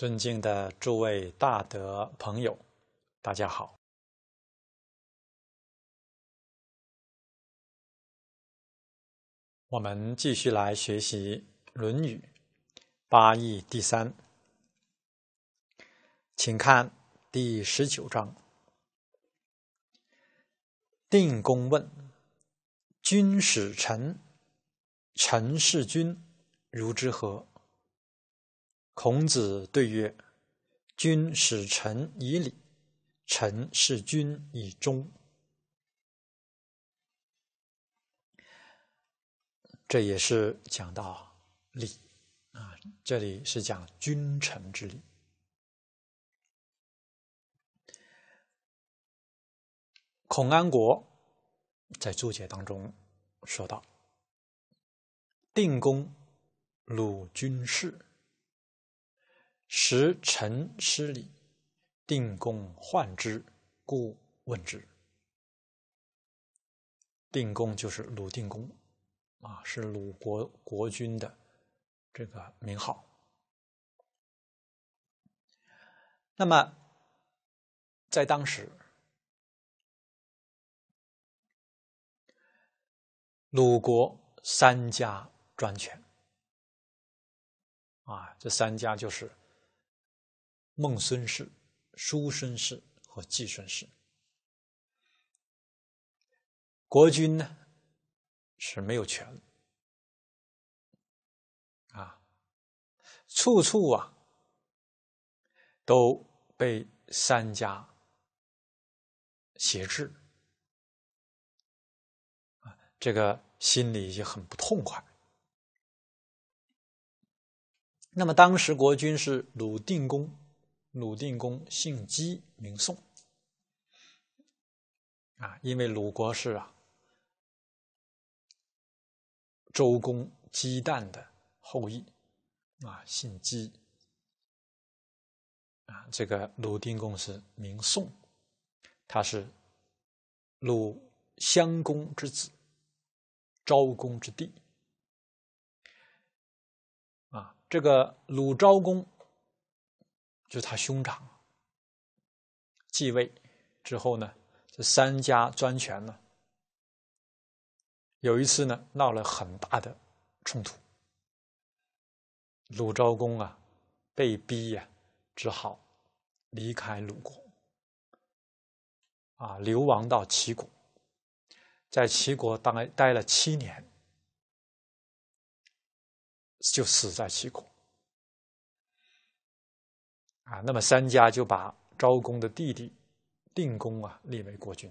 尊敬的诸位大德朋友，大家好。我们继续来学习《论语》八义第三，请看第十九章。定公问：“君使臣，臣事君如之何？”孔子对曰：“君使臣以礼，臣事君以忠。”这也是讲到礼啊。这里是讲君臣之礼。孔安国在注解当中说道：“定公，鲁君事。”时臣失礼，定公患之，故问之。定公就是鲁定公，啊，是鲁国国君的这个名号。那么，在当时，鲁国三家专权，啊，这三家就是。孟孙氏、叔孙氏和季孙氏，国君呢是没有权，啊，处处啊都被三家挟制，啊，这个心里就很不痛快。那么当时国君是鲁定公。鲁定公姓姬，名宋，啊，因为鲁国是啊周公姬旦的后裔，啊，姓姬，啊，这个鲁定公是名宋，他是鲁襄公之子，昭公之弟，啊，这个鲁昭公。就是他兄长继位之后呢，这三家专权呢，有一次呢闹了很大的冲突，鲁昭公啊被逼呀，只好离开鲁国，啊流亡到齐国，在齐国当待了七年，就死在齐国。啊，那么三家就把昭公的弟弟定公啊立为国君。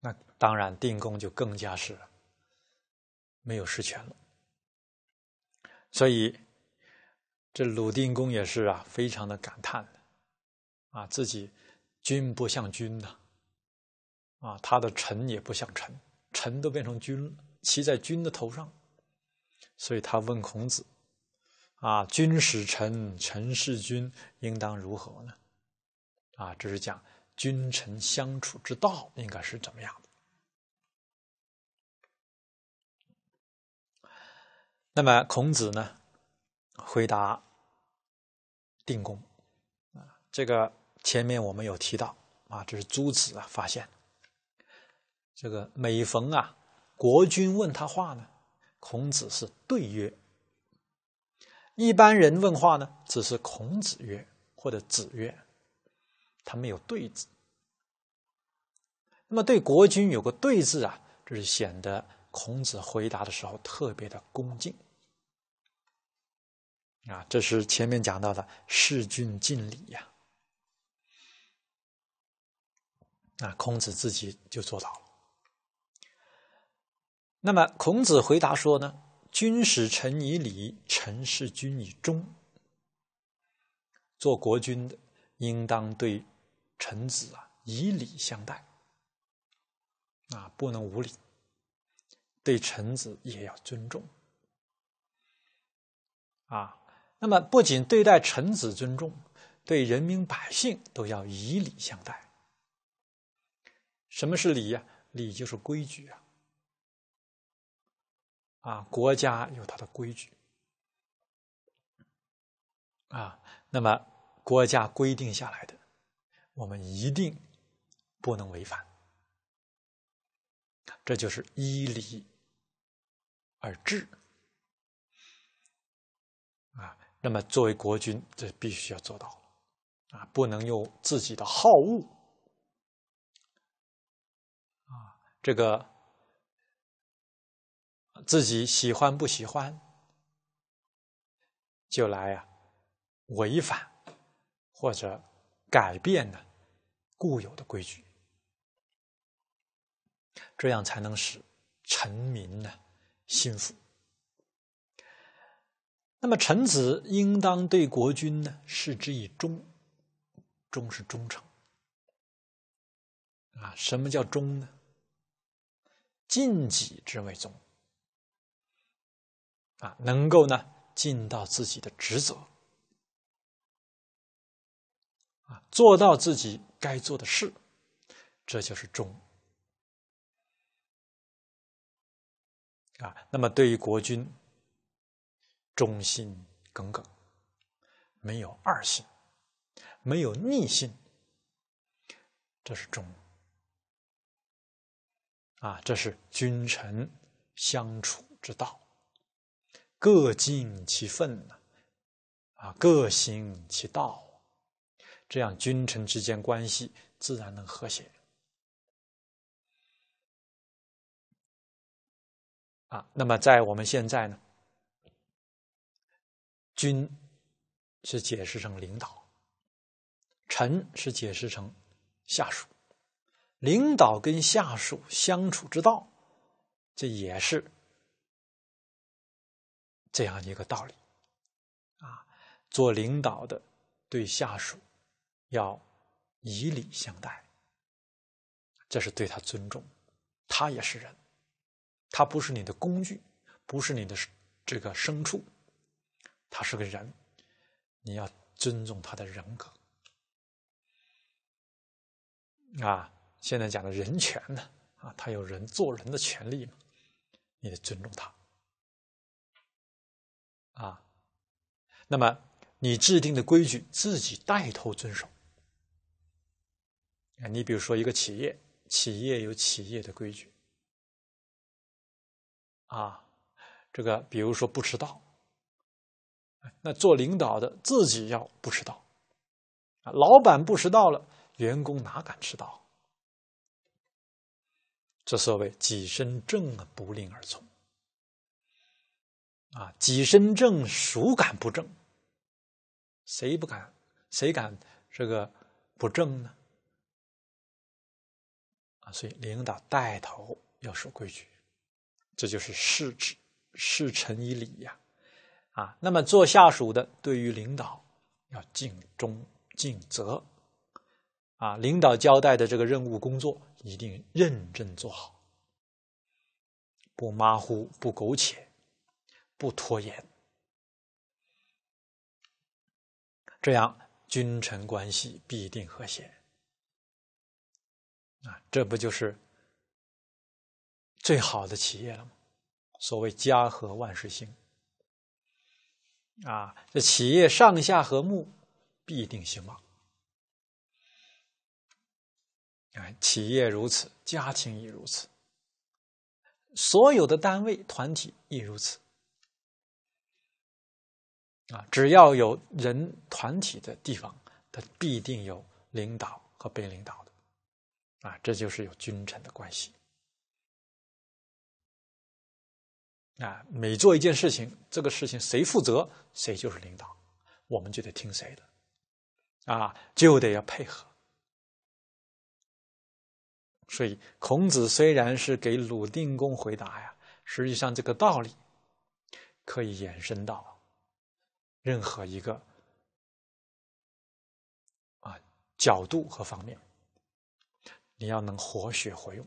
那当然，定公就更加是没有实权了。所以这鲁定公也是啊，非常的感叹的，啊，自己君不像君呐，啊，他的臣也不像臣，臣都变成君了，骑在君的头上。所以他问孔子。啊，君使臣，臣事君，应当如何呢？啊，这是讲君臣相处之道，应该是怎么样？那么孔子呢，回答定公啊，这个前面我们有提到啊，这是诸子啊发现，这个每逢啊国君问他话呢，孔子是对曰。一般人问话呢，只是孔子曰或者子曰，他没有对子。那么对国君有个对字啊，这是显得孔子回答的时候特别的恭敬啊。这是前面讲到的事君尽礼呀。那孔子自己就做到了。那么孔子回答说呢？君使臣以礼，臣事君以忠。做国君的，应当对臣子啊以礼相待，啊不能无礼；对臣子也要尊重。啊，那么不仅对待臣子尊重，对人民百姓都要以礼相待。什么是礼呀？礼就是规矩啊。啊，国家有它的规矩啊，那么国家规定下来的，我们一定不能违反，这就是依礼而治啊。那么作为国君，这必须要做到啊，不能用自己的好恶啊，这个。自己喜欢不喜欢，就来呀，违反或者改变呢固有的规矩，这样才能使臣民呢心服。那么臣子应当对国君呢视之以忠，忠是忠诚。啊，什么叫忠呢？尽己之为忠。啊，能够呢尽到自己的职责，啊，做到自己该做的事，这就是忠。啊，那么对于国君，忠心耿耿，没有二心，没有逆心，这是忠。啊，这是君臣相处之道。各尽其分呐，啊，各行其道，这样君臣之间关系自然能和谐。啊，那么在我们现在呢，君是解释成领导，臣是解释成下属，领导跟下属相处之道，这也是。这样一个道理，啊，做领导的对下属要以礼相待，这是对他尊重。他也是人，他不是你的工具，不是你的这个牲畜，他是个人，你要尊重他的人格。啊，现在讲的人权呢，啊，他有人做人的权利嘛，你得尊重他。啊，那么你制定的规矩，自己带头遵守。啊，你比如说一个企业，企业有企业的规矩，啊，这个比如说不迟到，那做领导的自己要不迟到，啊，老板不迟到，了员工哪敢迟到？这所谓己身正不令而从。啊，己身正，孰敢不正？谁不敢？谁敢这个不正呢？啊，所以领导带头要守规矩，这就是事之示臣以礼呀！啊，那么做下属的，对于领导要尽忠尽责，啊，领导交代的这个任务工作，一定认真做好，不马虎，不苟且。不拖延，这样君臣关系必定和谐啊！这不就是最好的企业了吗？所谓“家和万事兴”，啊，这企业上下和睦，必定兴旺。哎，企业如此，家庭亦如此，所有的单位、团体亦如此。啊，只要有人团体的地方，它必定有领导和被领导的，啊，这就是有君臣的关系。啊，每做一件事情，这个事情谁负责，谁就是领导，我们就得听谁的，啊，就得要配合。所以，孔子虽然是给鲁定公回答呀，实际上这个道理可以延伸到。任何一个啊角度和方面，你要能活学活用。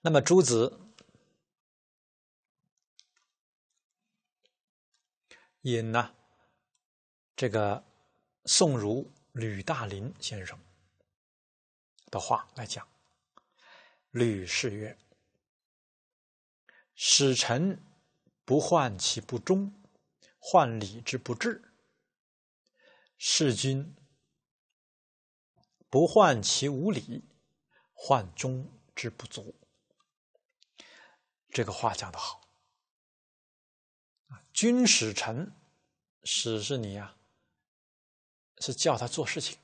那么，朱子引呢这个宋儒吕大林先生的话来讲：“吕氏曰，使臣。”不患其不忠，患礼之不至；是君不患其无礼，患忠之不足。这个话讲的好君使臣，使是你呀，是叫他做事情。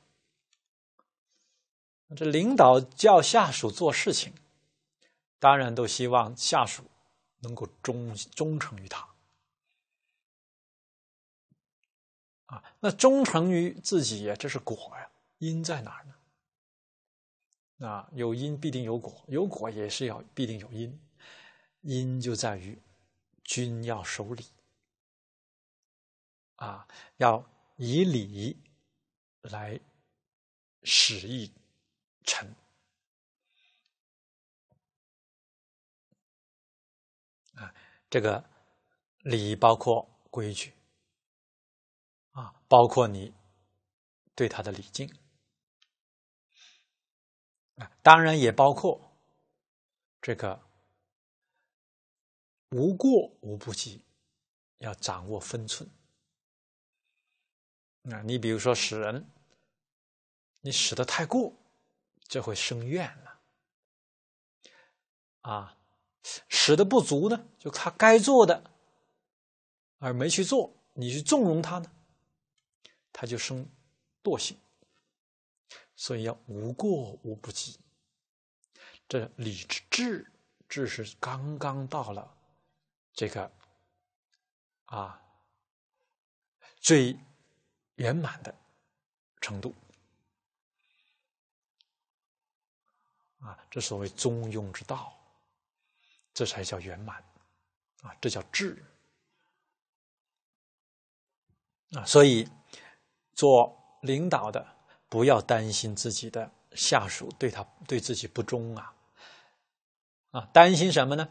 这领导叫下属做事情，当然都希望下属。能够忠忠诚于他，啊，那忠诚于自己呀，这是果呀。因在哪儿呢？啊，有因必定有果，有果也是要必定有因。因就在于君要守礼，啊，要以礼来使一臣。这个礼包括规矩啊，包括你对他的礼敬啊，当然也包括这个无过无不及，要掌握分寸啊。你比如说使人，你使得太过，就会生怨了啊。指的不足呢，就他该做的而没去做，你去纵容他呢，他就生惰性。所以要无过无不及，这礼之至，至是刚刚到了这个啊最圆满的程度啊，这所谓中庸之道。这才叫圆满啊！这叫智啊！所以做领导的不要担心自己的下属对他对自己不忠啊！啊，担心什么呢？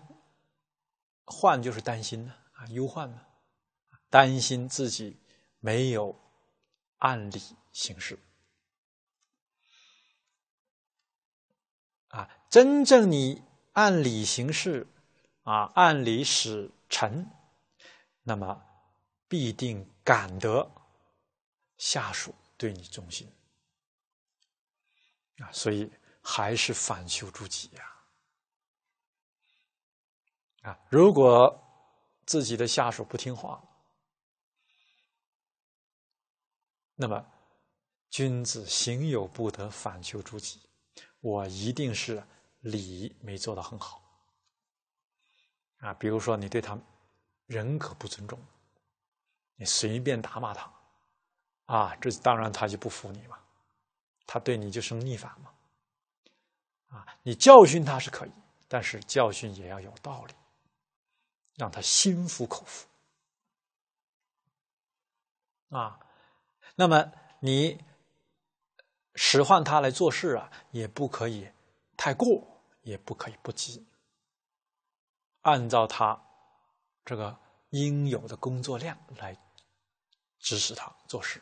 患就是担心呢啊，忧患呢？担心自己没有按理行事啊！真正你按理行事。啊，按理使臣，那么必定感得下属对你忠心啊，所以还是反修诸己呀。啊，如果自己的下属不听话，那么君子行有不得，反修诸己，我一定是礼没做到很好。啊，比如说你对他人格不尊重，你随便打骂他，啊，这当然他就不服你嘛，他对你就生逆反嘛，啊，你教训他是可以，但是教训也要有道理，让他心服口服，啊，那么你使唤他来做事啊，也不可以太过，也不可以不急。按照他这个应有的工作量来指使他做事，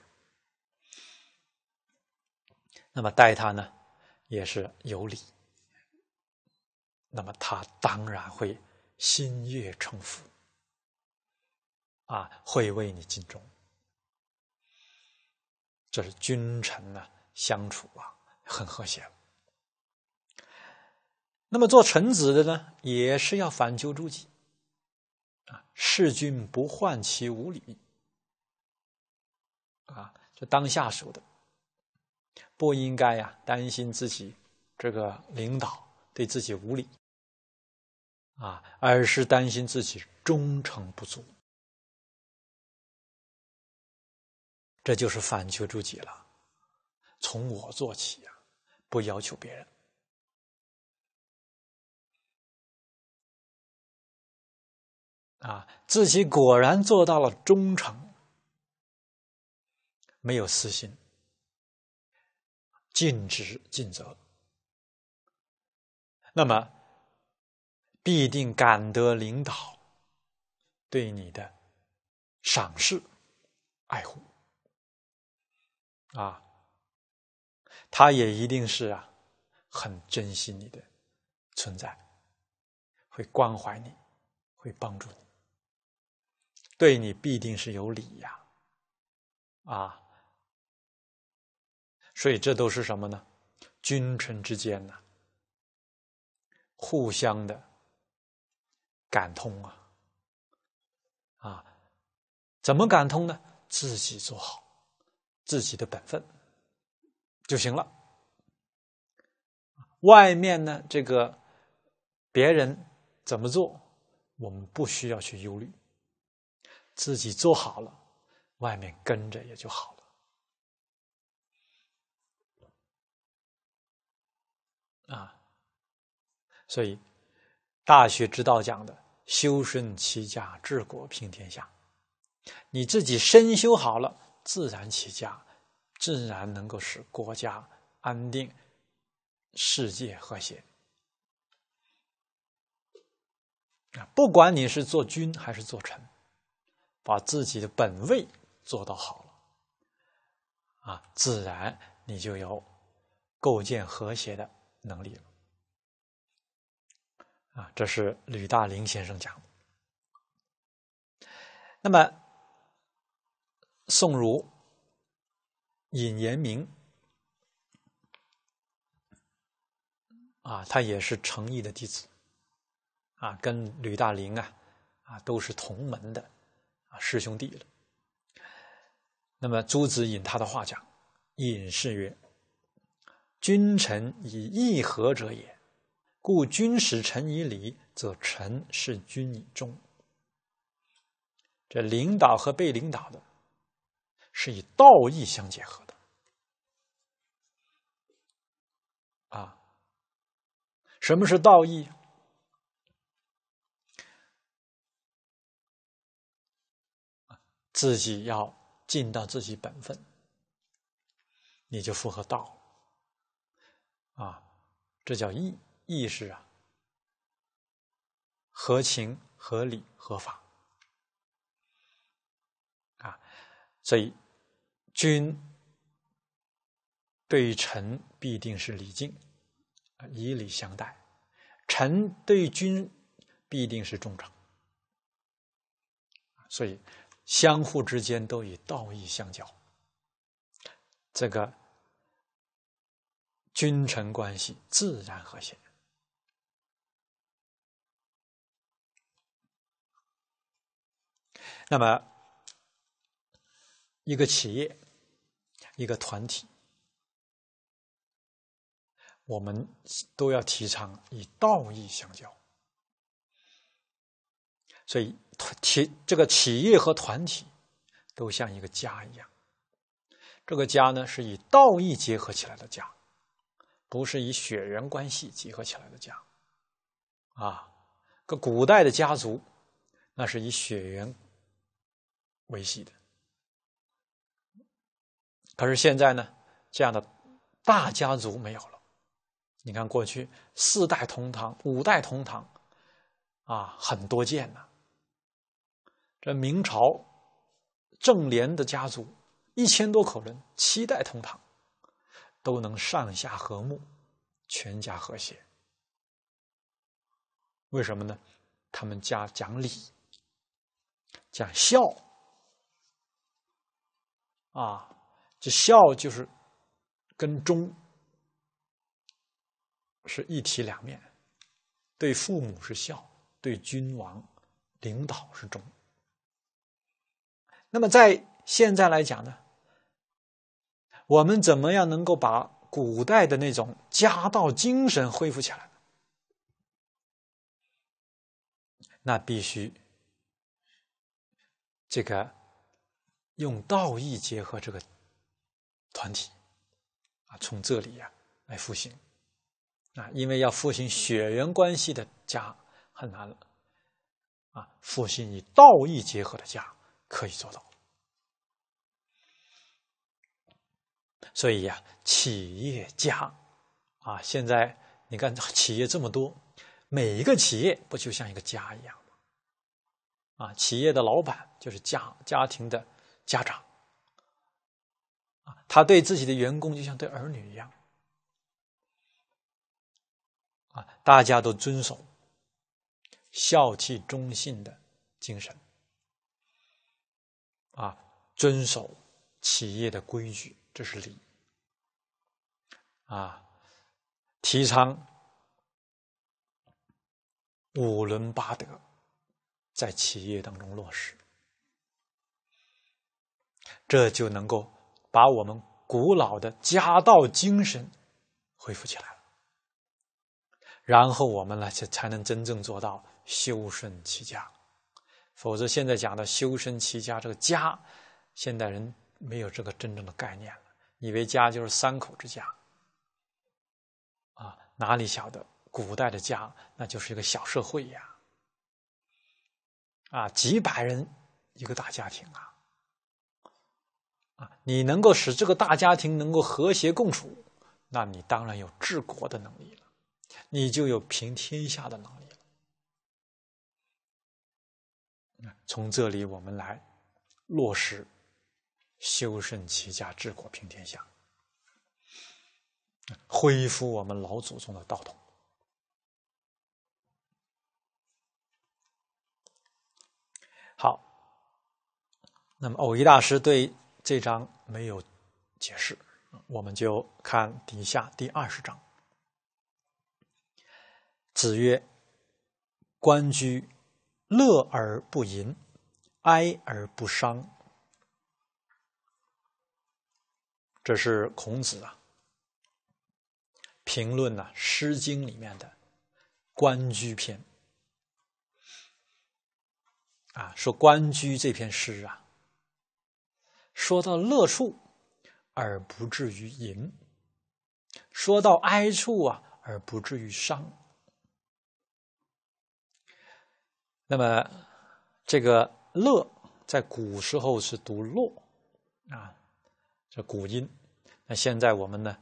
那么待他呢也是有礼，那么他当然会心悦诚服，啊，会为你尽忠。这是君臣啊相处啊很和谐。那么做臣子的呢，也是要反求诸己，啊，事君不患其无礼，啊，就当下属的，不应该呀担心自己这个领导对自己无礼，啊，而是担心自己忠诚不足，这就是反求诸己了，从我做起呀，不要求别人。啊，自己果然做到了忠诚，没有私心，尽职尽责，那么必定感得领导对你的赏识、爱护。啊，他也一定是啊，很珍惜你的存在，会关怀你，会帮助你。对你必定是有理呀，啊，所以这都是什么呢？君臣之间呢，互相的感通啊，啊，怎么感通呢？自己做好自己的本分就行了。外面呢，这个别人怎么做，我们不需要去忧虑。自己做好了，外面跟着也就好了。啊，所以《大学之道》讲的“修身齐家治国平天下”，你自己身修好了，自然齐家，自然能够使国家安定，世界和谐。不管你是做君还是做臣。把自己的本位做到好了，啊，自然你就有构建和谐的能力了，啊，这是吕大林先生讲的。那么，宋儒尹延明啊，他也是程颐的弟子，啊，跟吕大林啊，啊都是同门的。师兄弟了。那么，朱子引他的话讲：“隐士曰，君臣以义和者也，故君使臣以礼，则臣事君以忠。这领导和被领导的是以道义相结合的。啊，什么是道义？”自己要尽到自己本分，你就符合道，啊，这叫意意识啊，合情、合理、合法，啊，所以君对臣必定是礼敬以礼相待；臣对君必定是忠诚，所以。相互之间都以道义相交，这个君臣关系自然和谐。那么，一个企业、一个团体，我们都要提倡以道义相交，所以。企这个企业和团体都像一个家一样，这个家呢是以道义结合起来的家，不是以血缘关系结合起来的家。啊，个古代的家族那是以血缘维系的，可是现在呢，这样的大家族没有了。你看过去四代同堂、五代同堂啊，很多见呐。这明朝正联的家族一千多口人，七代同堂，都能上下和睦，全家和谐。为什么呢？他们家讲礼，讲孝啊。这孝就是跟忠是一体两面，对父母是孝，对君王领导是忠。那么在现在来讲呢，我们怎么样能够把古代的那种家道精神恢复起来？那必须这个用道义结合这个团体啊，从这里呀来复兴啊，因为要复兴血缘关系的家很难了啊，复兴以道义结合的家可以做到。所以呀，企业家啊，现在你看企业这么多，每一个企业不就像一个家一样吗？啊，企业的老板就是家家庭的家长，他对自己的员工就像对儿女一样，啊，大家都遵守孝悌忠信的精神，啊，遵守企业的规矩，这是礼。啊，提倡五伦八德在企业当中落实，这就能够把我们古老的家道精神恢复起来了。然后我们呢，才才能真正做到修身齐家。否则，现在讲的修身齐家这个家，现代人没有这个真正的概念了，以为家就是三口之家。哪里晓得，古代的家那就是一个小社会呀！啊，几百人一个大家庭啊！啊，你能够使这个大家庭能够和谐共处，那你当然有治国的能力了，你就有平天下的能力了。从这里我们来落实“修身齐家治国平天下”。恢复我们老祖宗的道统。好，那么偶一大师对这章没有解释，我们就看底下第二十章。子曰：“关雎，乐而不淫，哀而不伤。”这是孔子啊。评论呐，《诗经》里面的《关雎》篇啊，说《关雎》这篇诗啊，说到乐处而不至于淫，说到哀处啊而不至于伤。那么，这个“乐”在古时候是读“乐”啊，这古音。那现在我们呢？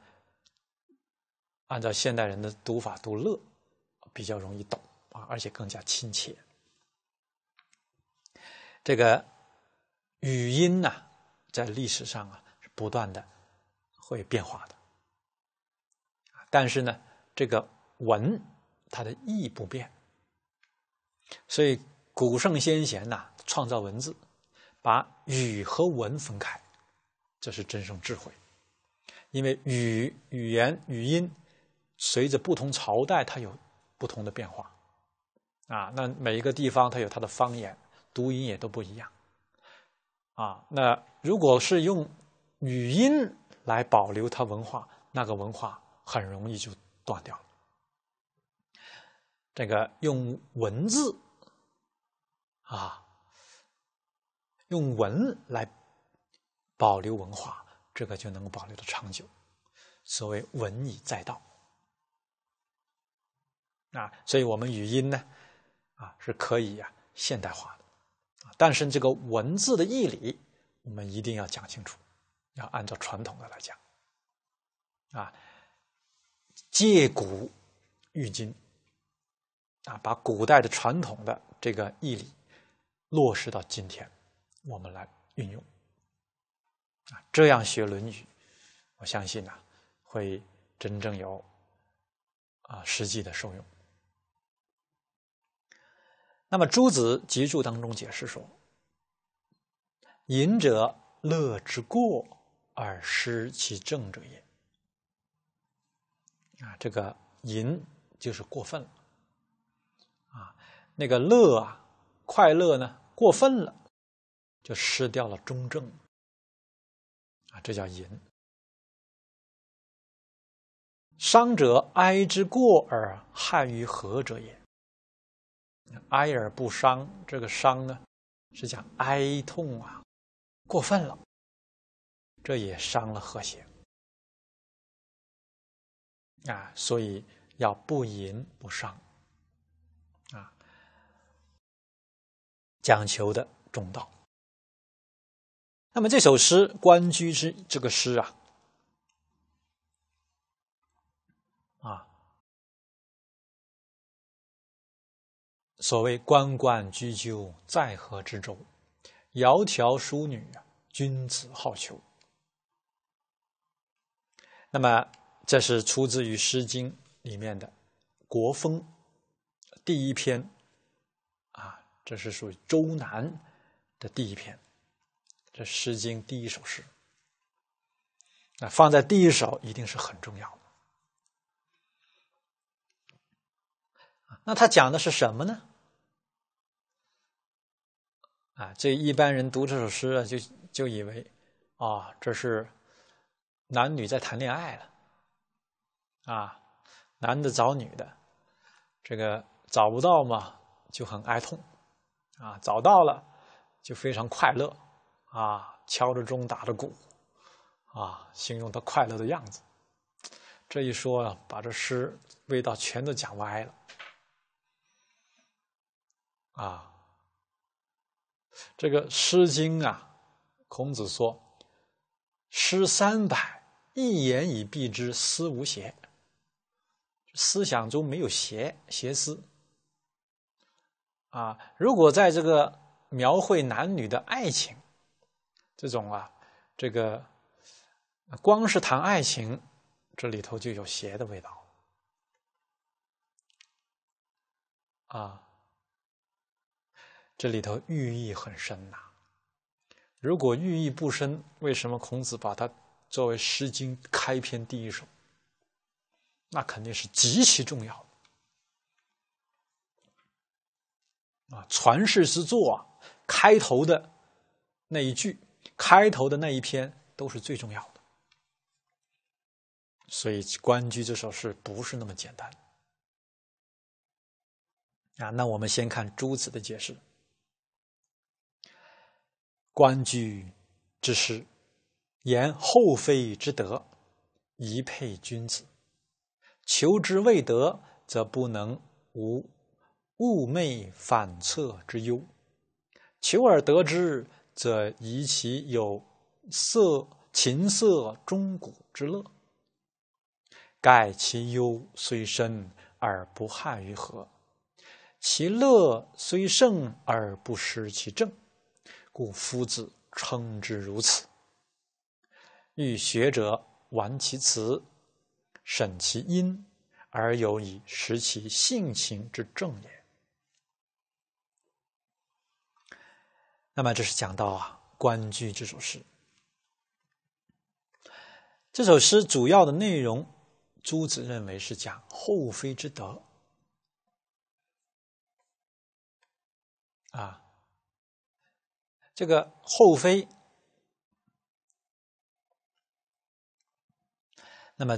按照现代人的读法读乐，比较容易懂啊，而且更加亲切。这个语音呢，在历史上啊是不断的会变化的，但是呢，这个文它的意义不变。所以古圣先贤呐，创造文字，把语和文分开，这是真正智慧，因为语语言语音。随着不同朝代，它有不同的变化，啊，那每一个地方它有它的方言，读音也都不一样，啊，那如果是用语音来保留它文化，那个文化很容易就断掉了。这个用文字，啊，用文来保留文化，这个就能够保留的长久。所谓文以载道。啊，所以，我们语音呢，啊，是可以啊现代化的，但是这个文字的义理，我们一定要讲清楚，要按照传统的来讲，啊，借古喻今，啊，把古代的传统的这个义理落实到今天，我们来运用，啊，这样学《论语》，我相信呢，会真正有啊实际的受用。那么，朱子集注当中解释说：“淫者，乐之过而失其正者也。啊，这个淫就是过分了，啊，那个乐啊，快乐呢，过分了，就失掉了中正啊，这叫淫。伤者，哀之过而害于和者也。”哀而不伤，这个伤呢，是讲哀痛啊，过分了，这也伤了和谐啊，所以要不淫不伤啊，讲求的中道。那么这首诗《关雎》之这个诗啊。所谓“关关雎鸠，在河之洲”，“窈窕淑女，君子好逑”。那么，这是出自于《诗经》里面的《国风》第一篇，啊，这是属于《周南》的第一篇，这《诗经》第一首诗。那放在第一首，一定是很重要的。那他讲的是什么呢？啊，这一般人读这首诗啊，就就以为，啊，这是男女在谈恋爱了，啊，男的找女的，这个找不到嘛就很哀痛，啊，找到了就非常快乐，啊，敲着钟打着鼓，啊，形容他快乐的样子，这一说啊，把这诗味道全都讲歪了，啊。这个《诗经》啊，孔子说：“诗三百，一言以蔽之，思无邪。思想中没有邪邪思啊。如果在这个描绘男女的爱情这种啊，这个光是谈爱情，这里头就有邪的味道啊。”这里头寓意很深呐。如果寓意不深，为什么孔子把它作为《诗经》开篇第一首？那肯定是极其重要的啊！传世之作啊，开头的那一句，开头的那一篇都是最重要的。所以《关雎》这首诗不是那么简单啊。那我们先看朱子的解释。官居之师，言后妃之德，宜配君子。求之未得，则不能无寤寐反侧之忧；求而得之，则宜其有色琴瑟钟鼓之乐。盖其忧虽深而不害于和，其乐虽盛而不失其正。故夫子称之如此，欲学者玩其辞，审其音，而有以识其性情之正也。那么，这是讲到《啊《关雎》这首诗。这首诗主要的内容，朱子认为是讲后妃之德，啊。这个后妃，那么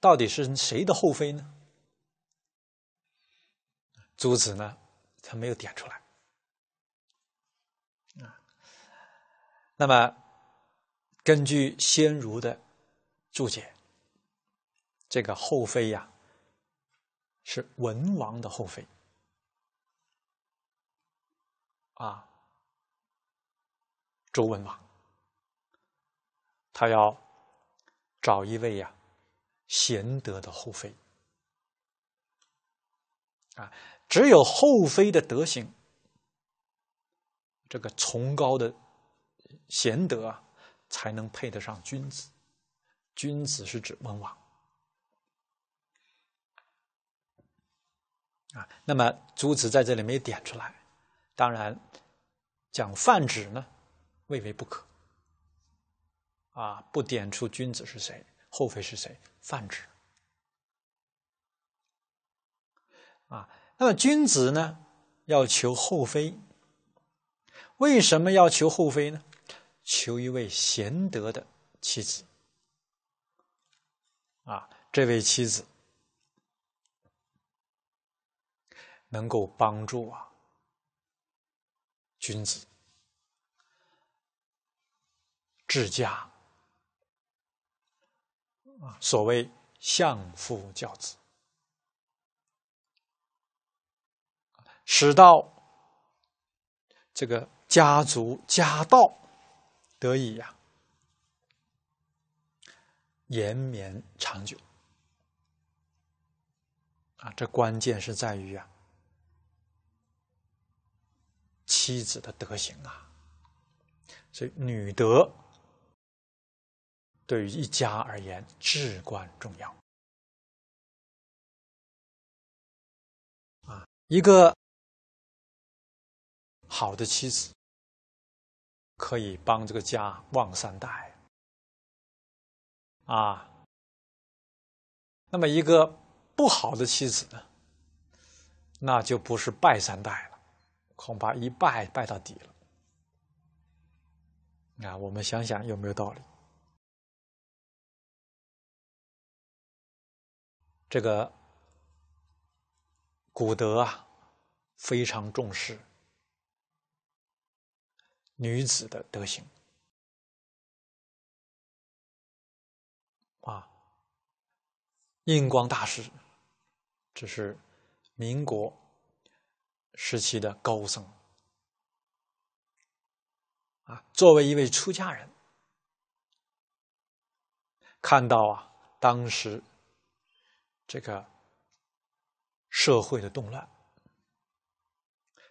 到底是谁的后妃呢？朱子呢，他没有点出来。啊，那么根据先儒的注解，这个后妃呀，是文王的后妃，啊。周文王，他要找一位呀贤德的后妃啊，只有后妃的德行，这个崇高的贤德啊，才能配得上君子。君子是指文王啊，那么朱子在这里没点出来，当然讲泛指呢。未为不可，啊！不点出君子是谁，后妃是谁，泛指。啊，那么君子呢？要求后妃，为什么要求后妃呢？求一位贤德的妻子，啊，这位妻子能够帮助啊君子。治家，啊，所谓相夫教子，使到这个家族家道得以呀延绵长久啊，这关键是在于啊妻子的德行啊，所以女德。对于一家而言至关重要。啊，一个好的妻子可以帮这个家旺三代。啊，那么一个不好的妻子，那就不是拜三代了，恐怕一拜拜到底了。啊，我们想想有没有道理？这个古德啊，非常重视女子的德行啊。印光大师，这是民国时期的高僧啊。作为一位出家人，看到啊，当时。这个社会的动乱，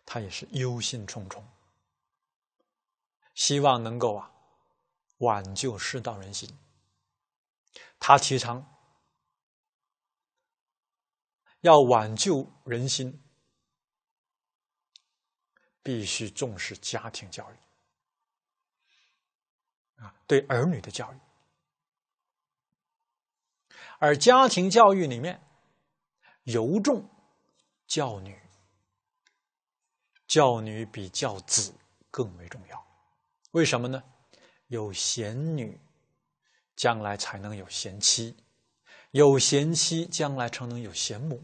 他也是忧心忡忡，希望能够啊挽救世道人心。他提倡要挽救人心，必须重视家庭教育啊，对儿女的教育。而家庭教育里面，尤重教女，教女比教子更为重要。为什么呢？有贤女，将来才能有贤妻；有贤妻，将来才能有贤母；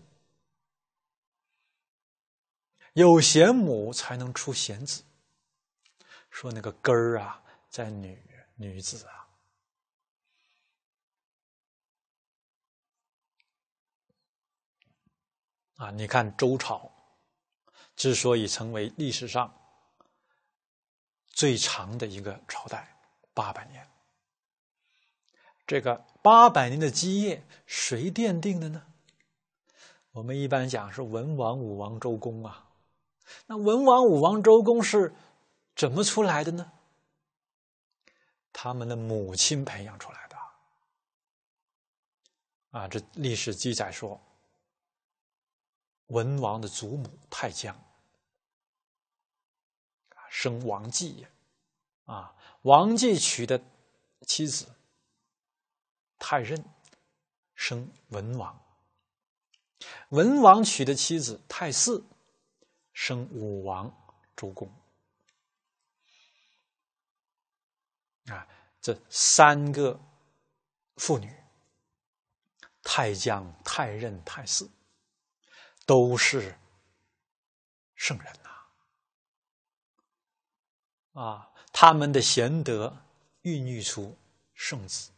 有贤母，才能出贤子。说那个根儿啊，在女女子啊。啊，你看周朝之所以成为历史上最长的一个朝代，八百年，这个八百年的基业谁奠定的呢？我们一般讲是文王、武王、周公啊。那文王、武王、周公是怎么出来的呢？他们的母亲培养出来的。啊，这历史记载说。文王的祖母太姜，生王继呀，啊，王继娶的妻子太任，生文王；文王娶的妻子太姒，生武王、周公。啊，这三个妇女：太姜、太任、太姒。都是圣人呐！啊，他们的贤德孕育出圣子。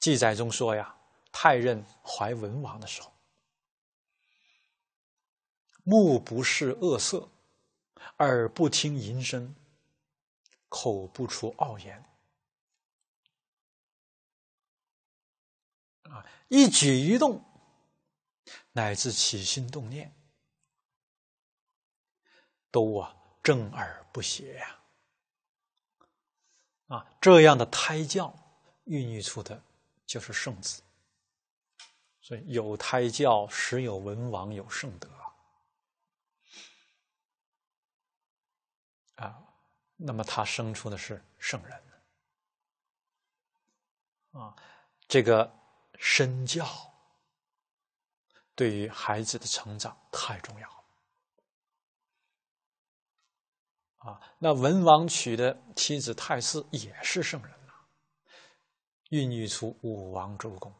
记载中说呀，太任怀文王的时候，目不视恶色，耳不听淫声，口不出傲言。一举一动，乃至起心动念，都啊正而不邪呀！啊，这样的胎教孕育出的，就是圣子。所以有胎教，时有文王，有圣德啊。那么他生出的是圣人啊，这个。身教对于孩子的成长太重要了啊！那文王娶的妻子太姒也是圣人呐，孕育出武王、周公。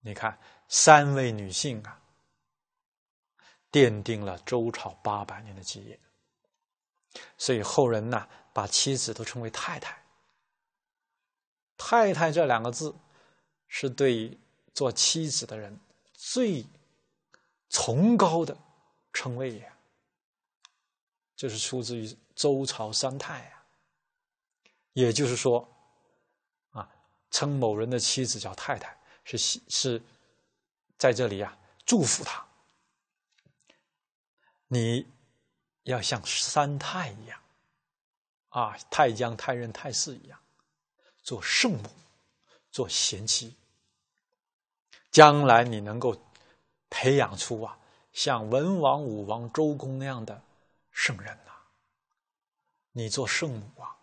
你看，三位女性啊，奠定了周朝八百年的基业。所以后人呢，把妻子都称为太太。太太这两个字，是对做妻子的人最崇高的称谓呀。这是出自于周朝三太啊。也就是说，啊，称某人的妻子叫太太，是是，在这里呀，祝福他，你要像三太一样，啊，太姜、太任、太姒一样。做圣母，做贤妻，将来你能够培养出啊，像文王、武王、周公那样的圣人呐！你做圣母啊！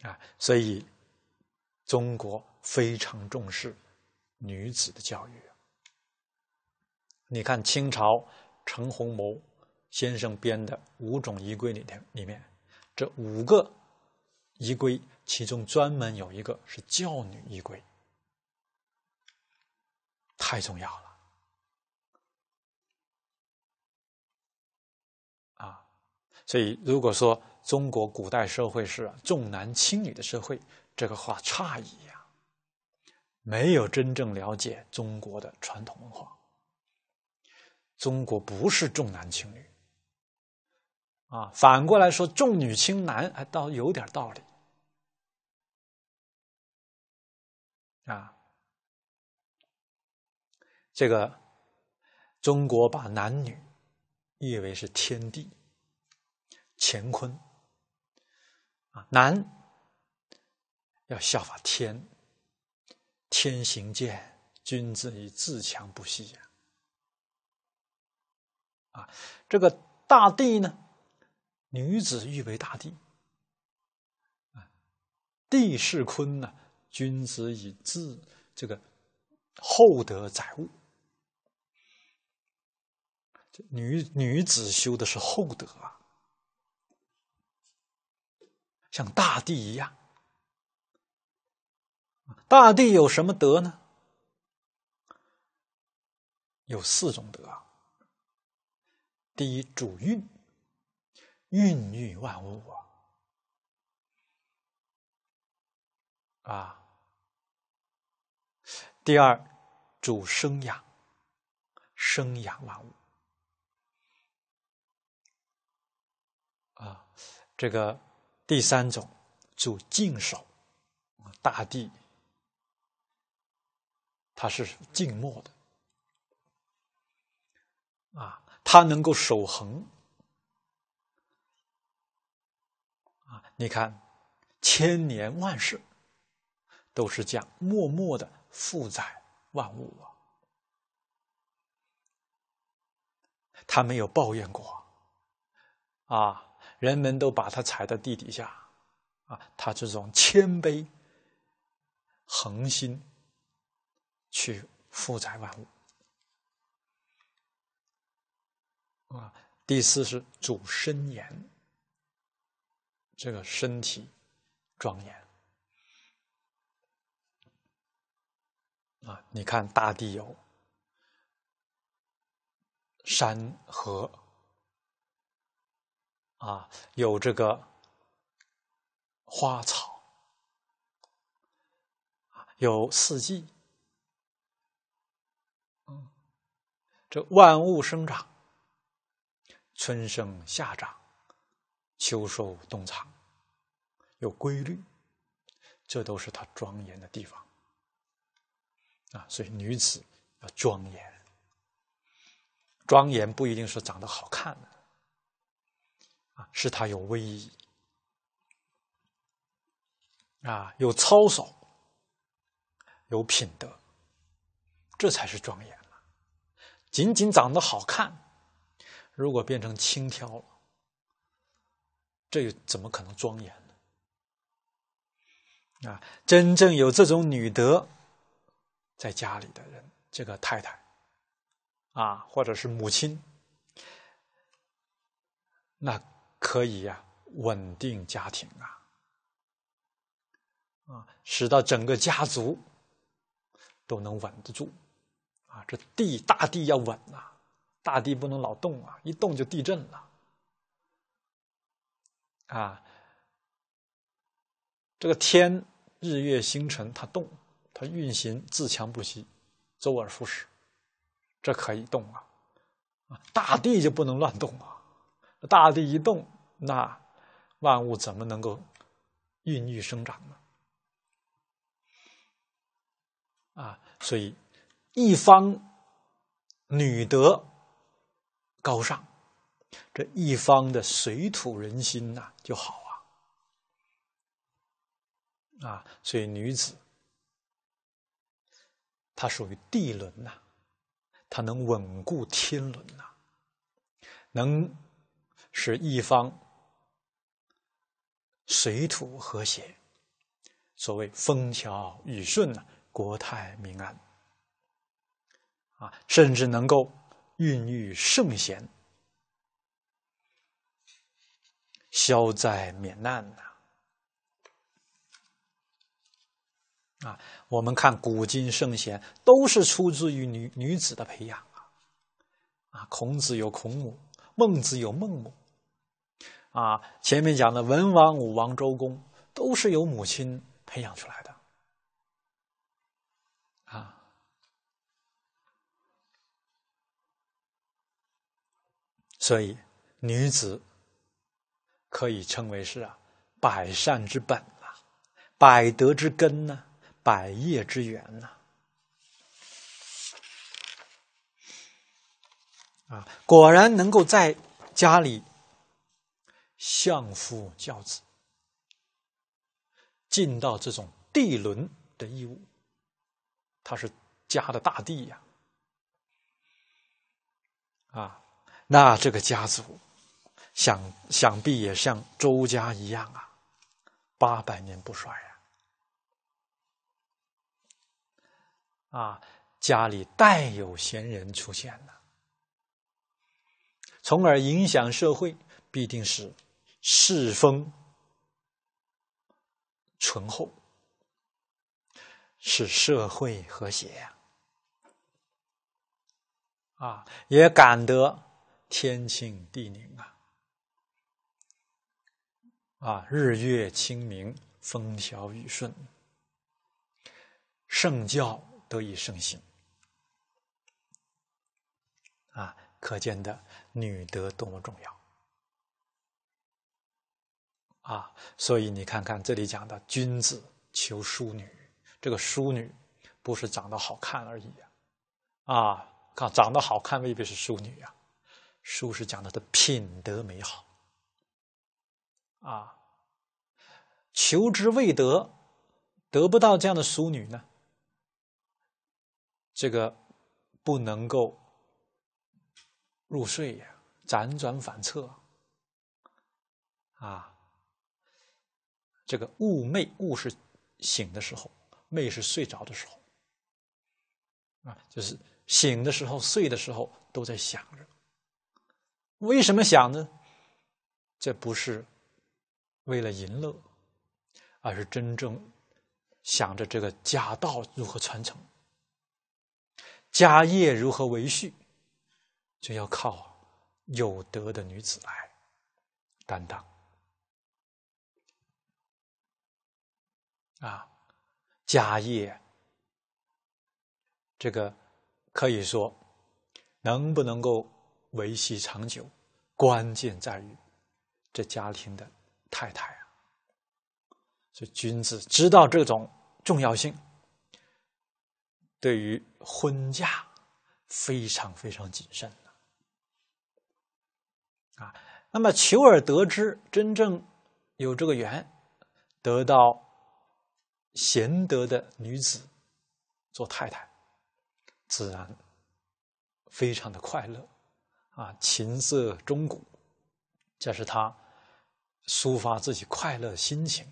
啊，所以中国非常重视女子的教育。你看清朝陈洪谋先生编的《五种衣柜》里的里面。这五个仪规，其中专门有一个是教女仪规，太重要了啊！所以，如果说中国古代社会是重男轻女的社会，这个话诧异呀，没有真正了解中国的传统文化，中国不是重男轻女。啊，反过来说重女轻男，还倒有点道理。啊，这个中国把男女誉为是天地、乾坤啊，男要效法天，天行健，君子以自强不息呀。啊，这个大地呢？女子欲为大地啊，地势坤呢？君子以自这个厚德载物。女女子修的是厚德啊，像大地一样。大地有什么德呢？有四种德：第一，主运。孕育万物啊！啊，第二主生养，生养万物啊。这个第三种主静守，大地它是静默的啊，它能够守恒。你看，千年万世都是这样默默的负载万物啊！他没有抱怨过啊！人们都把他踩在地底下啊！他这种谦卑、恒心去负载万物啊！第四是主身言。这个身体庄严啊！你看，大地有山河啊，有这个花草有四季，嗯，这万物生长，春生夏长。秋收冬藏，有规律，这都是他庄严的地方啊！所以女子要庄严，庄严不一定是长得好看的啊，是她有威仪啊，有操守，有品德，这才是庄严啊！仅仅长得好看，如果变成轻佻了。这又怎么可能庄严呢？啊，真正有这种女德在家里的人，这个太太，啊，或者是母亲，那可以呀，稳定家庭啊，啊，使得整个家族都能稳得住啊。这地，大地要稳呐，大地不能老动啊，一动就地震了。啊，这个天、日月星辰它动，它运行、自强不息、周而复始，这可以动啊。啊，大地就不能乱动啊！大地一动，那万物怎么能够孕育生长呢？啊，所以一方女德高尚。这一方的水土人心呐，就好啊！啊，所以女子她属于地轮呐，她能稳固天伦呐，能使一方水土和谐，所谓风调雨顺呐，国泰民安啊，甚至能够孕育圣贤。消灾免难呐！啊，我们看古今圣贤都是出自于女女子的培养啊！啊，孔子有孔母，孟子有孟母，啊，前面讲的文王、武王、周公都是由母亲培养出来的，啊，所以女子。可以称为是啊，百善之本啊，百德之根呢，百业之源呐。啊，果然能够在家里相夫教子，尽到这种地伦的义务，他是家的大地呀。啊，那这个家族。想想必也像周家一样啊，八百年不衰呀！啊，家里代有贤人出现了，从而影响社会，必定是世风淳厚，是社会和谐呀！啊，也感得天清地宁啊！啊，日月清明，风调雨顺，圣教得以盛行。啊，可见的女德多么重要！啊，所以你看看这里讲的君子求淑女，这个淑女不是长得好看而已呀！啊，看长得好看未必是淑女呀，淑是讲她的品德美好。啊，求之未得，得不到这样的淑女呢，这个不能够入睡呀，辗转反侧，啊，这个寤寐寤是醒的时候，寐是睡着的时候，啊，就是醒的时候、睡的时候都在想着，为什么想呢？这不是。为了淫乐，而是真正想着这个家道如何传承，家业如何维续，就要靠有德的女子来担当。啊，家业这个可以说能不能够维系长久，关键在于这家庭的。太太啊，所以君子知道这种重要性，对于婚嫁非常非常谨慎啊。那么求而得之，真正有这个缘，得到贤德的女子做太太，自然非常的快乐啊。琴瑟钟鼓，这是他。抒发自己快乐的心情，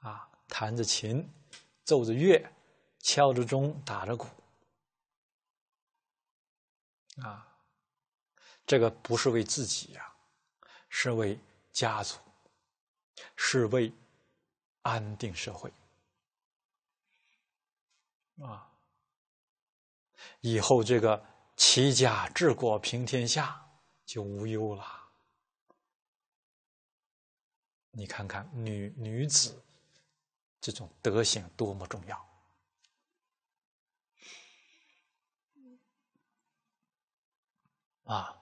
啊，弹着琴，奏着乐，敲着钟，打着鼓，啊，这个不是为自己呀，是为家族，是为安定社会，啊，以后这个齐家治国平天下就无忧了。你看看女女子这种德行多么重要啊！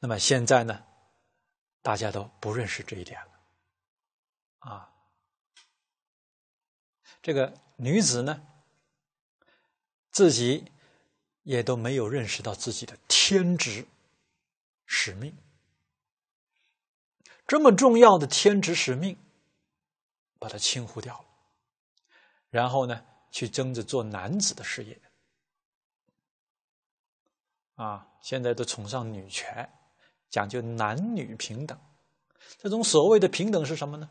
那么现在呢，大家都不认识这一点了啊！这个女子呢，自己也都没有认识到自己的天职使命。这么重要的天职使命，把它轻忽掉了，然后呢，去争着做男子的事业。啊，现在都崇尚女权，讲究男女平等。这种所谓的平等是什么呢？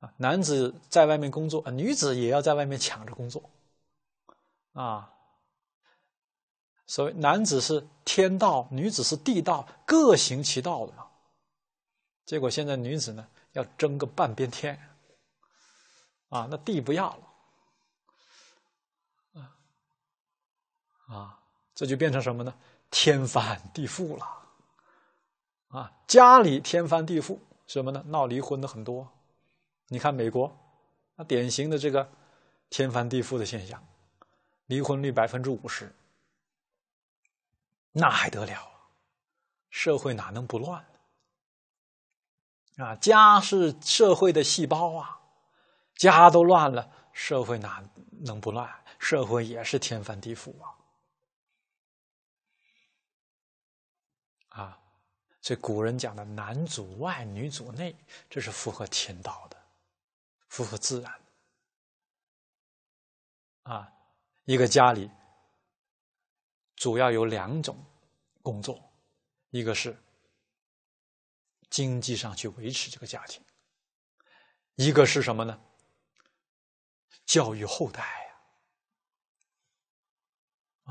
啊，男子在外面工作，女子也要在外面抢着工作。啊，所谓男子是天道，女子是地道，各行其道的。结果现在女子呢要争个半边天，啊，那地不要了，啊，啊，这就变成什么呢？天翻地覆了，啊，家里天翻地覆，什么呢？闹离婚的很多。你看美国，那典型的这个天翻地覆的现象，离婚率百分之五十，那还得了？社会哪能不乱？啊，家是社会的细胞啊，家都乱了，社会哪能不乱？社会也是天翻地覆啊！啊，所以古人讲的男主外，女主内，这是符合天道的，符合自然的。啊，一个家里主要有两种工作，一个是。经济上去维持这个家庭，一个是什么呢？教育后代呀，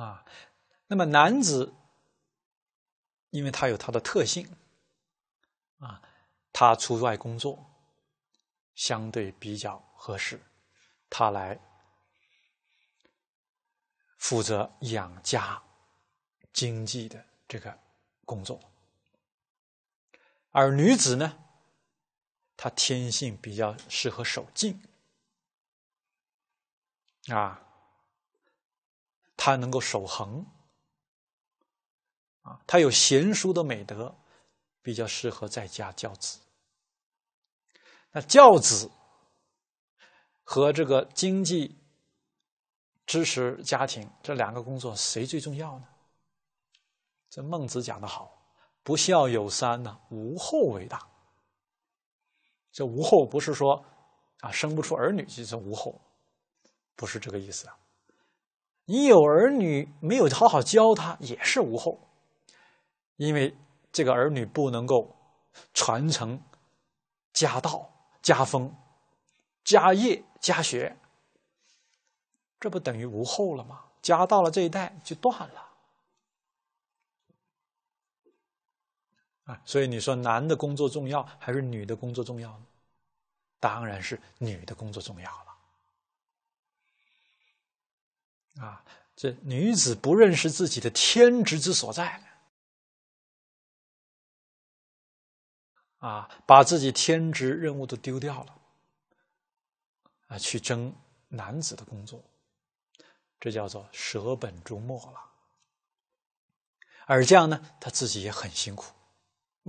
啊，那么男子，因为他有他的特性，啊，他出外工作，相对比较合适，他来负责养家经济的这个工作。而女子呢，她天性比较适合守静啊，她能够守恒啊，她有贤淑的美德，比较适合在家教子。那教子和这个经济支持家庭这两个工作，谁最重要呢？这孟子讲的好。不孝有三呐，无后为大。这无后不是说啊生不出儿女就是无后，不是这个意思啊。你有儿女没有好好教他也是无后，因为这个儿女不能够传承家道、家风、家业、家学，这不等于无后了吗？家到了这一代就断了。所以你说男的工作重要还是女的工作重要呢？当然是女的工作重要了。啊，这女子不认识自己的天职之所在，啊，把自己天职任务都丢掉了，啊，去争男子的工作，这叫做舍本逐末了。而这样呢，他自己也很辛苦。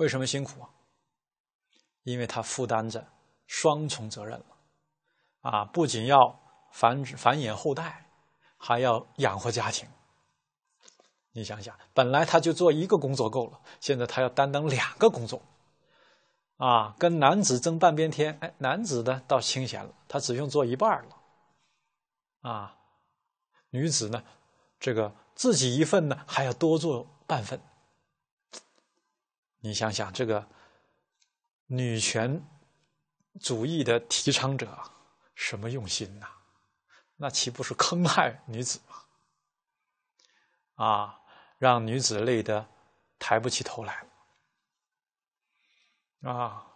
为什么辛苦啊？因为他负担着双重责任了，啊，不仅要繁殖繁衍后代，还要养活家庭。你想想，本来他就做一个工作够了，现在他要担当两个工作，啊，跟男子争半边天。哎，男子呢倒清闲了，他只用做一半了，啊，女子呢，这个自己一份呢还要多做半份。你想想，这个女权主义的提倡者什么用心呐？那岂不是坑害女子吗？啊，让女子累得抬不起头来。啊，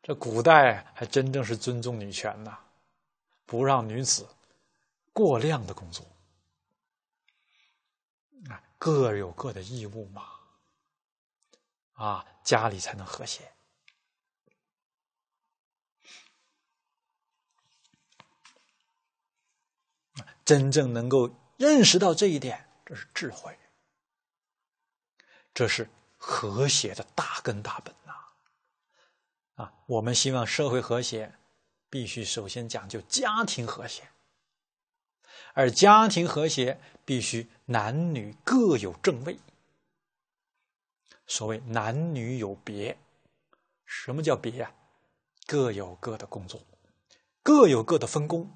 这古代还真正是尊重女权呐，不让女子过量的工作。啊，各有各的义务嘛。啊，家里才能和谐。真正能够认识到这一点，这是智慧，这是和谐的大根大本呐！啊，我们希望社会和谐，必须首先讲究家庭和谐，而家庭和谐必须男女各有正位。所谓男女有别，什么叫别呀？各有各的工作，各有各的分工，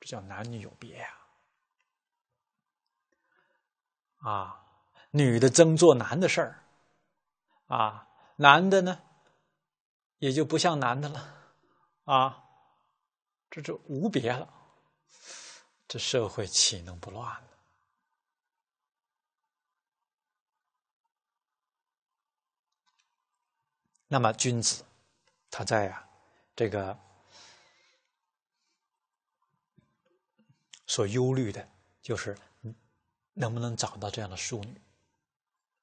这叫男女有别呀！啊，女的争做男的事儿，啊，男的呢也就不像男的了，啊，这就无别了，这社会岂能不乱？那么君子，他在啊这个所忧虑的就是能不能找到这样的淑女，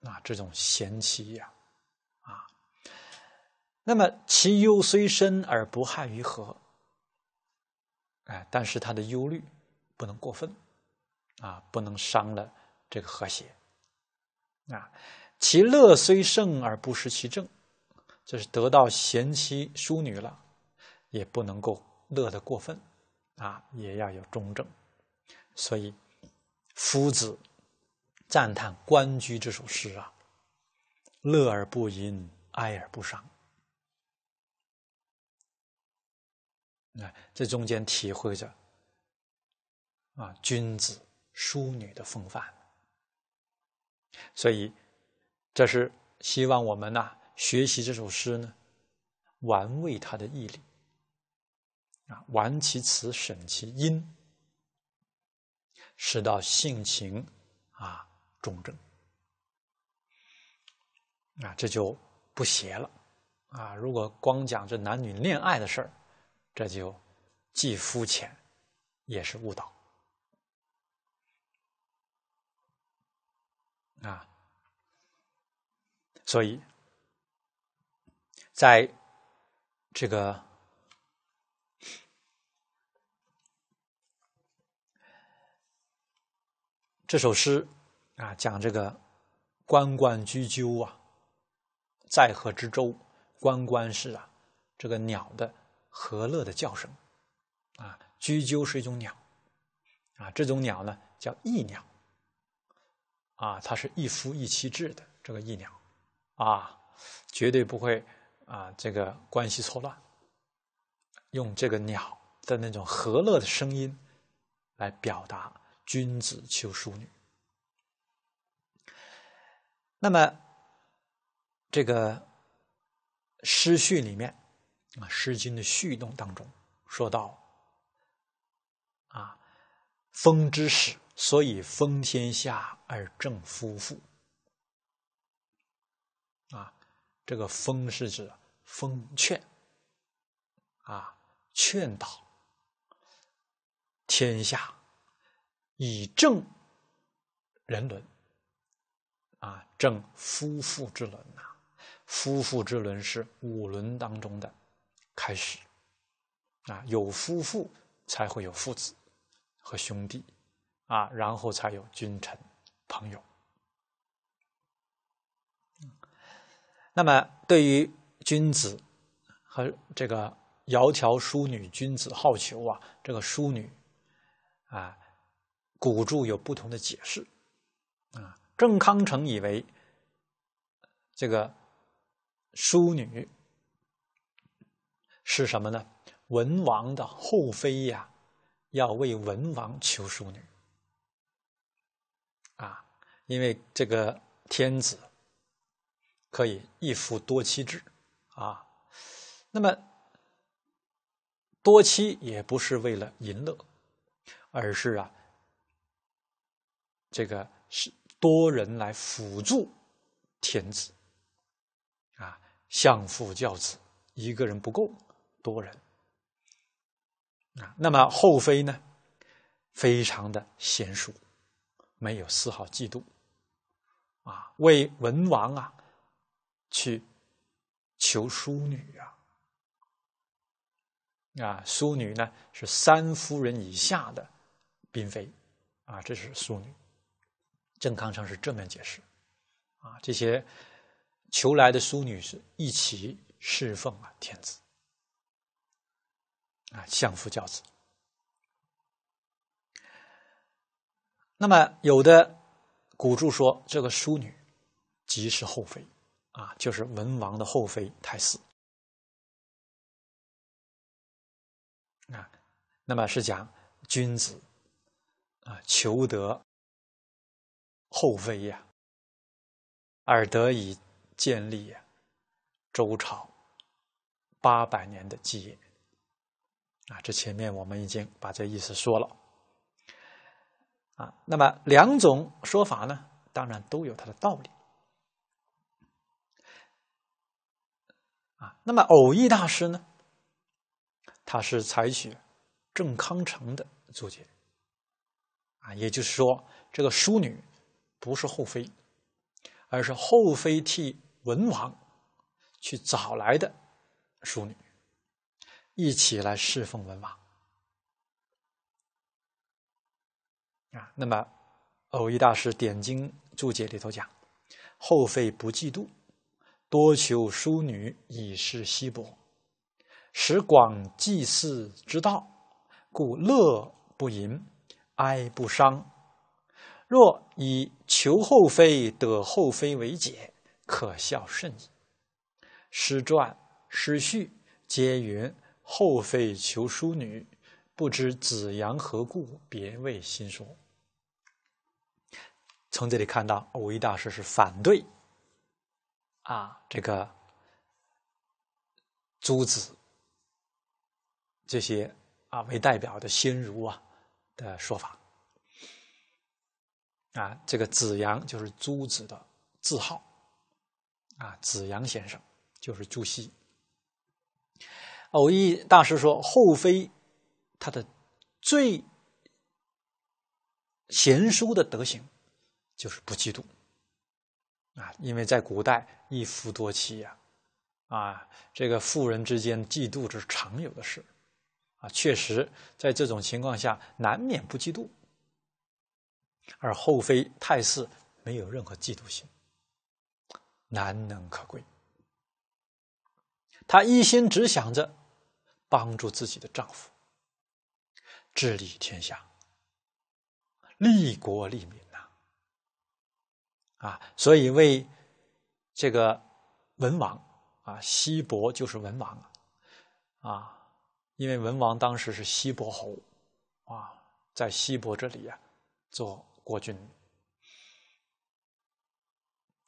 啊，这种贤妻呀，啊，那么其忧虽深而不害于和，哎，但是他的忧虑不能过分，啊，不能伤了这个和谐，啊，其乐虽盛而不失其正。就是得到贤妻淑女了，也不能够乐得过分，啊，也要有中正。所以，夫子赞叹《关雎》这首诗啊，乐而不淫，哀而不伤。你看，这中间体会着啊，君子淑女的风范。所以，这是希望我们呐。学习这首诗呢，玩味他的意理，啊，玩其词，审其音，使到性情，啊，中正，啊，这就不邪了，啊，如果光讲这男女恋爱的事儿，这就既肤浅，也是误导，啊，所以。在，这个这首诗啊，讲这个关关雎鸠啊，在河之洲。关关是啊，这个鸟的和乐的叫声啊，雎鸠是一种鸟啊，这种鸟呢叫翼鸟啊，它是一夫一妻制的这个翼鸟啊，绝对不会。啊，这个关系错乱，用这个鸟的那种和乐的声音来表达君子求淑女。那么，这个诗序里面啊，《诗经》的序动当中说到，啊，风之始，所以风天下而正夫妇。这个“风”是指风劝啊，劝导天下以正人伦啊，正夫妇之伦呐。夫妇之伦是五伦当中的开始啊，有夫妇才会有父子和兄弟啊，然后才有君臣、朋友。那么，对于“君子”和这个“窈窕淑女，君子好逑”啊，这个“淑女”，啊，古著有不同的解释啊。郑康成以为，这个“淑女”是什么呢？文王的后妃呀，要为文王求淑女啊，因为这个天子。可以一夫多妻制，啊，那么多妻也不是为了淫乐，而是啊，这个是多人来辅助天子，啊，相夫教子，一个人不够，多人，啊，那么后妃呢，非常的贤淑，没有丝毫嫉妒，啊，为文王啊。去求淑女啊！啊，淑女呢是三夫人以下的嫔妃啊，这是淑女。郑康成是正面解释啊，这些求来的淑女是一起侍奉啊天子啊，相夫教子。那么有的古著说，这个淑女即是后妃。啊，就是文王的后妃太姒啊，那么是讲君子啊，求得后妃呀，而得以建立呀周朝八百年的基业啊。这前面我们已经把这意思说了啊，那么两种说法呢，当然都有它的道理。那么偶义大师呢？他是采取郑康成的注解啊，也就是说，这个淑女不是后妃，而是后妃替文王去找来的淑女，一起来侍奉文王啊。那么偶义大师点睛注解里头讲，后妃不嫉妒。多求淑女以示稀薄，使广济寺之道，故乐不淫，哀不伤。若以求后妃得后妃为解，可笑甚矣。《诗传》《诗序》皆云：“后妃求淑女，不知子阳何故别为心说。”从这里看到，武一大师是反对。啊，这个朱子这些啊为代表的先儒啊的说法，啊，这个子阳就是朱子的字号，啊，子阳先生就是朱熹。偶义大师说，后妃他的最贤淑的德行，就是不嫉妒。啊，因为在古代一夫多妻呀，啊，这个妇人之间嫉妒是常有的事，啊，确实在这种情况下难免不嫉妒，而后妃太姒没有任何嫉妒心，难能可贵，她一心只想着帮助自己的丈夫治理天下，利国利民。啊，所以为这个文王啊，西伯就是文王啊，因为文王当时是西伯侯啊，在西伯这里呀做国君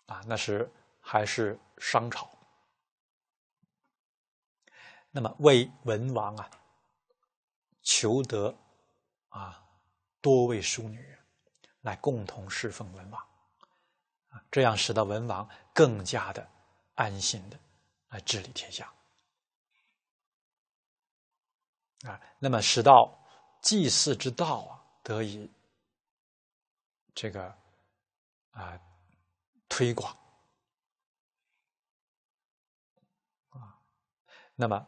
啊，那时还是商朝。那么为文王啊求得啊多位淑女来共同侍奉文王。这样使得文王更加的安心的来治理天下，啊，那么使到祭祀之道啊得以这个啊推广，啊，那么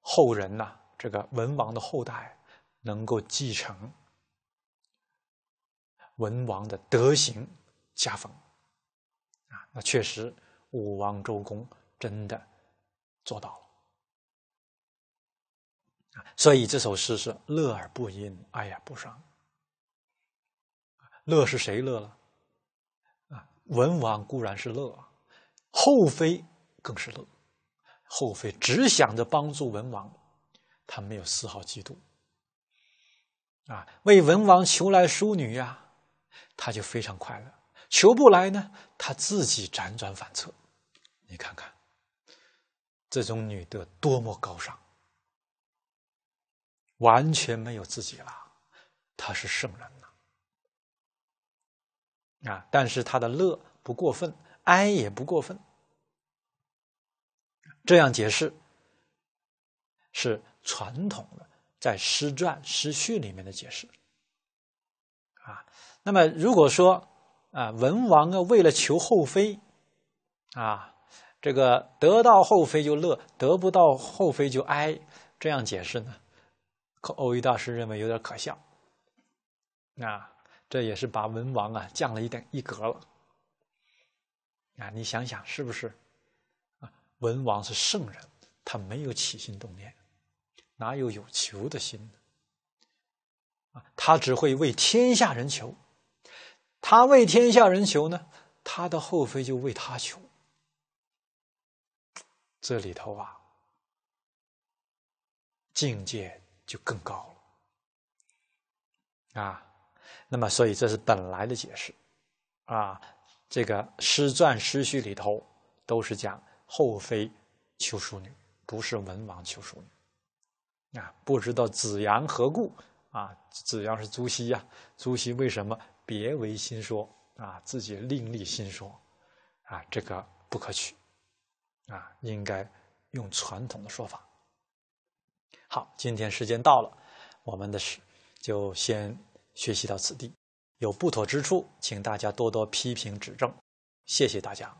后人呐，这个文王的后代能够继承文王的德行家风。那确实，武王周公真的做到了所以这首诗是乐而不淫，哀而不伤。乐是谁乐了啊？文王固然是乐，后妃更是乐。后妃只想着帮助文王，他没有丝毫嫉妒啊！为文王求来淑女呀，他就非常快乐。求不来呢，他自己辗转反侧。你看看，这种女的多么高尚，完全没有自己了，她是圣人呐。啊，但是她的乐不过分，哀也不过分。这样解释是传统的，在《诗传》《诗序》里面的解释啊。那么，如果说，啊，文王啊，为了求后妃，啊，这个得到后妃就乐，得不到后妃就哀，这样解释呢？可欧一大师认为有点可笑。啊，这也是把文王啊降了一点一格了。啊，你想想是不是？啊，文王是圣人，他没有起心动念，哪有有求的心呢？啊，他只会为天下人求。他为天下人求呢，他的后妃就为他求，这里头啊，境界就更高了啊。那么，所以这是本来的解释啊。这个《诗传》《诗序》里头都是讲后妃求淑女，不是文王求淑女啊。不知道子阳何故啊？子阳是朱熹呀，朱熹为什么？别为心说啊，自己另立心说啊，这个不可取啊，应该用传统的说法。好，今天时间到了，我们的事就先学习到此地。有不妥之处，请大家多多批评指正。谢谢大家。